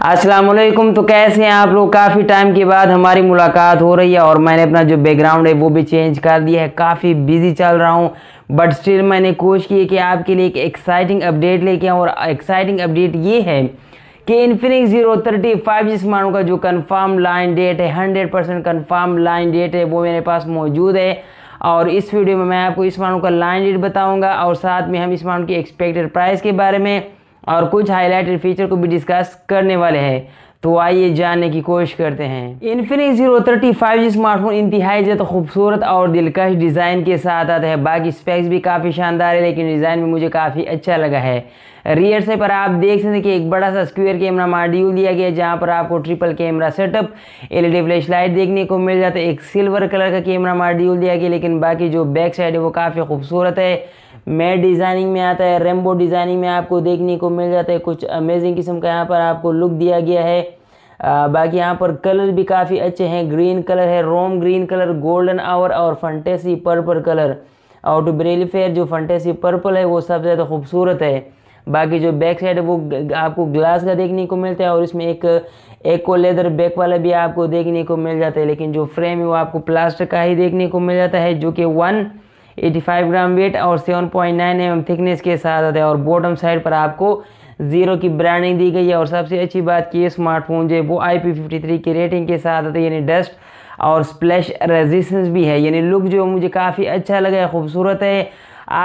असलम तो कैसे हैं आप लोग काफ़ी टाइम के बाद हमारी मुलाकात हो रही है और मैंने अपना जो बैकग्राउंड है वो भी चेंज कर दिया है काफ़ी बिजी चल रहा हूँ बट स्टिल मैंने कोशिश की है कि आपके लिए एक एक्साइटिंग अपडेट लेके आऊँ और एक्साइटिंग अपडेट ये है कि इन्फिनिक्स जीरो थर्टी फाइव जिस मानो का जो कन्फर्म लाइन डेट है hundred percent confirm line date है वो मेरे पास मौजूद है और इस वीडियो में मैं आपको इस मानो का लाइन डेट बताऊँगा और साथ में हम इस मानो की एक्सपेक्टेड प्राइस के बारे में और कुछ हाईलाइटेड फीचर को भी डिस्कस करने वाले हैं तो आइए जानने की कोशिश करते हैं Infinix zero thirty five G smartphone इंतहाई ज़्यादा खूबसूरत और दिलकश डिज़ाइन के साथ आता है बाकी स्पेक्स भी काफ़ी शानदार है लेकिन डिज़ाइन भी मुझे काफ़ी अच्छा लगा है रियर से पर आप देख सकते हैं कि एक बड़ा सा स्क्वेयर कैमरा मॉड्यूल दिया गया है जहाँ पर आपको triple camera setup LED flash light देखने को मिल जाता है एक सिल्वर कलर का कैमरा मॉड्यूल दिया गया लेकिन बाकी जो बैक साइड है वो काफ़ी खूबसूरत है मैट डिज़ाइनिंग में आता है रेमबो डिज़ाइनिंग में आपको देखने को मिल जाता है कुछ अमेजिंग किस्म का यहाँ पर आपको लुक दिया गया है आ, बाकी यहाँ पर कलर भी काफ़ी अच्छे हैं ग्रीन कलर है Rome green colour golden hour और फंटेसी पर्पल कलर और टू ब्रेली फेयर जो फंटेसी पर्पल है वो सबसे ज़्यादा खूबसूरत है बाकी जो बैक साइड है वो आपको ग्लास का देखने को मिलता है और इसमें एक एको लेदर बैक वाला भी आपको देखने को मिल जाता है लेकिन जो फ्रेम है वो आपको प्लास्टिक का ही देखने को मिल जाता है जो कि वन 85 ग्राम वेट और 7.9 पॉइंट एम थिकनेस के साथ है और बॉटम साइड पर आपको जीरो की ब्रांडिंग दी गई है और सबसे अच्छी बात की ये स्मार्टफोन जो है वो आई पी की रेटिंग के साथ आते यानी डस्ट और स्प्लैश रेजिस्टेंस भी है यानी लुक जो मुझे काफ़ी अच्छा लगा है खूबसूरत है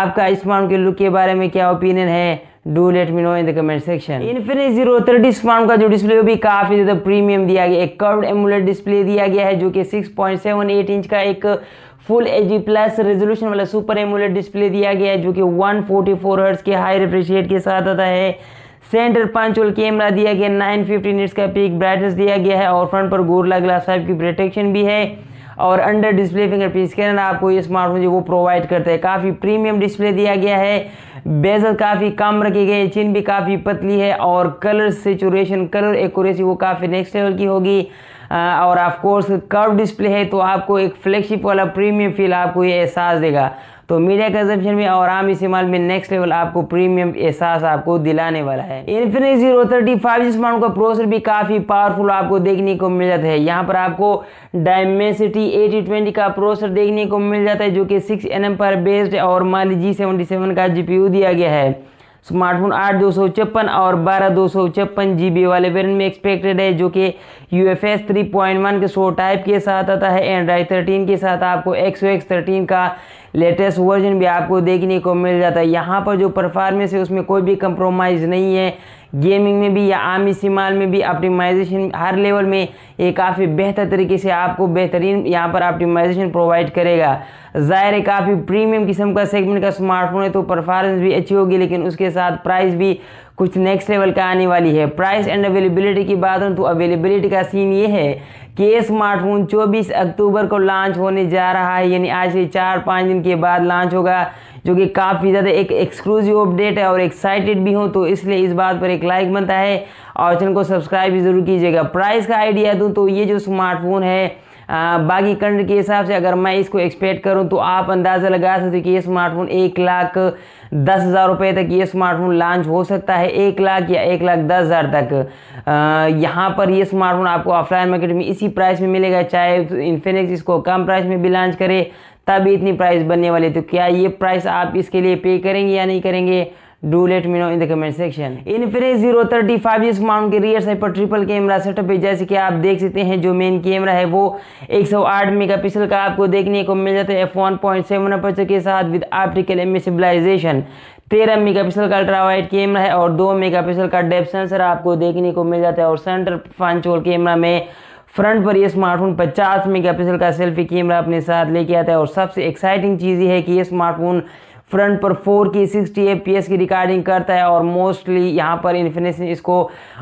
आपका स्मार्ट के लुक के बारे में क्या ओपिनियन है do let me know in the comment section Infinix zero thirty smart का जो डिस्प्ले भी काफ़ी ज़्यादा प्रीमियम दिया गया एक कर्व एमुलेट डिस्प्ले दिया गया है जो कि 6.78 इंच का एक full H D plus resolution वाला सुपर एमुलेट डिस्प्ले दिया गया है जो कि 144 फोर्टी हर्ट्स के हाई रिफ्रेश के साथ आता है सेंटर पांच होल कैमरा दिया गया नाइन फिफ्टी निट्स का पीक ब्राइटनेस दिया गया है और फ्रंट पर गोरला ग्लास टाइप की प्रोटेक्शन भी है और under display fingerprint scanner आपको ये स्मार्टफोन जो वो प्रोवाइड करता है काफ़ी प्रीमियम डिस्प्ले दिया गया है बेजल काफ़ी कम रखी गई है चिन भी काफ़ी पतली है और कलर सेचुरेशन कलर एक्यूरेसी वो काफ़ी नेक्स्ट लेवल की होगी और ऑफ कोर्स कर्व डिस्प्ले है तो आपको एक फ्लैगशिप वाला प्रीमियम फील आपको ये एहसास देगा तो मीडिया कंजप्शन में और आम इस्तेमाल में नेक्स्ट लेवल आपको प्रीमियम एहसास आपको दिलाने वाला है Infinix zero thirty five smart का प्रोसेसर भी काफ़ी पावरफुल आपको देखने को मिल जाता है यहाँ पर आपको डायमेसिटी एटी ट्वेंटी का प्रोसेसर देखने को मिल जाता है जो कि सिक्स एन पर बेस्ड और मान लीजिए जी सेवेंटी सेवन का जी दिया गया है स्मार्टफोन आठ दो सौ छप्पन और बारह दो सौ छप्पन जी बी वाले वेरियंट में एक्सपेक्टेड है जो कि U F S three point one के शो टाइप के साथ आता है एंड्राइड थर्टीन के साथ आपको एक्सो एक्स थर्टीन का लेटेस्ट वर्जन भी आपको देखने को मिल जाता है यहाँ पर जो परफॉर्मेंस है उसमें कोई भी कंप्रोमाइज़ नहीं है गेमिंग में भी या आम इस्तेमाल में भी ऑप्टिमाइजेशन हर लेवल में ये काफ़ी बेहतर तरीके से आपको बेहतरीन यहाँ पर ऑप्टिमाइजेशन प्रोवाइड करेगा ज़ाहिर है काफ़ी प्रीमियम किस्म का सेगमेंट का स्मार्टफोन है तो परफॉर्मेंस भी अच्छी होगी लेकिन उसके साथ प्राइस भी कुछ नेक्स्ट लेवल का आने वाली है प्राइस एंड अवेलेबिलिटी की बात हो तो अवेलेबिलिटी का सीन ये है कि ये स्मार्टफोन 24 अक्टूबर को लॉन्च होने जा रहा है यानी आज से चार पाँच दिन के बाद लॉन्च होगा जो कि काफ़ी ज़्यादा एक एक्सक्लूसिव अपडेट है और एक्साइटेड भी हूँ तो इसलिए इस बात पर एक लाइक बनता है और चैनल को सब्सक्राइब भी ज़रूर कीजिएगा प्राइस का आइडिया दूँ तो ये जो स्मार्टफोन है बाकी करंट के हिसाब से अगर मैं इसको एक्सपेक्ट करूँ तो आप अंदाज़ा लगा सकते कि ये स्मार्टफोन एक लाख दस हज़ार रुपये तक ये स्मार्टफोन लॉन्च हो सकता है एक लाख या एक लाख दस हज़ार तक यहाँ पर ये स्मार्टफोन आपको ऑफलाइन मार्केट में इसी प्राइस में मिलेगा चाहे इन्फिनिक्स इसको कम प्राइस में भी लॉन्च करे तब इतनी प्राइस बनने वाली तो क्या ये प्राइस आप इसके लिए पे करेंगे या नहीं करेंगे do let me know in the comment section Infinix zero thirty five इस माउंट के रियर साइड पर ट्रिपल कैमरा सेटअप है जैसे कि आप देख सकते हैं जो मेन कैमरा है वो 108 पिक्सल का आपको देखने को मिल जाता है एफ वन पॉइंट सेवन के साथ विद ऑप्टिकल एमिसिबलाइजेशन तेरह पिक्सल का अल्ट्रा वाइड कैमरा है और दो मेगा पिक्सल का डेप सेंसर आपको देखने को मिल जाता है और सेंटर पांच कैमरा में फ्रंट पर यह स्मार्टफोन 50 मेगापिक्सल का सेल्फी कैमरा अपने साथ लेके आता है और सबसे एक्साइटिंग चीज़ ये है कि ये स्मार्टफोन फ्रंट पर फोर की सिक्सटी ए की रिकॉर्डिंग करता है और मोस्टली यहाँ पर इन्फिनेशन इसको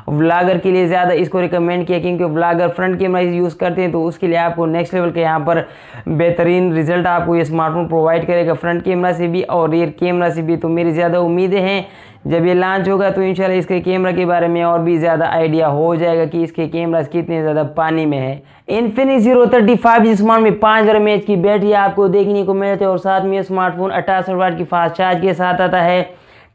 व्लागर के लिए ज़्यादा इसको रिकमेंड किया क्योंकि व्लागर फ्रंट कैमरा यूज़ करते हैं तो उसके लिए आपको नेक्स्ट लेवल के यहाँ पर बेहतरीन रिजल्ट आपको ये स्मार्टफोन प्रोवाइड करेगा फ्रंट कैमरा से भी और रियर कैमरा से भी तो मेरी ज़्यादा उम्मीदें हैं जब ये लॉन्च होगा तो इंशाल्लाह इसके कैमरा के बारे में और भी ज़्यादा आइडिया हो जाएगा कि इसके कैमरा कितने ज़्यादा पानी में है Infinix zero thirty five G smart में पाँच हज़ार एच की बैटरी आपको देखने को मिलती है और साथ में स्मार्टफोन अट्ठाईस वाट की फास्ट चार्ज के साथ आता है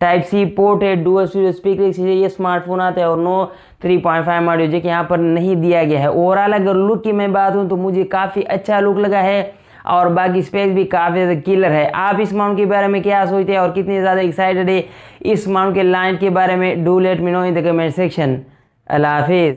टाइप सी पोर्ट है डुअल स्टूडियो स्पीकर ये स्मार्टफोन आता है और no three point five model जो कि यहाँ पर नहीं दिया गया है ओवरऑल अगर लुक की मैं बात हूँ तो मुझे काफ़ी अच्छा लुक लगा है और बाकी स्पेस भी काफ़ी ज़्यादा क्लियर है आप इस माउंट के बारे में क्या सोचते हैं और कितने ज़्यादा एक्साइटेड है इस माउंट के लाइन के बारे में do let me know in the comment section अल्लाह हाफिज़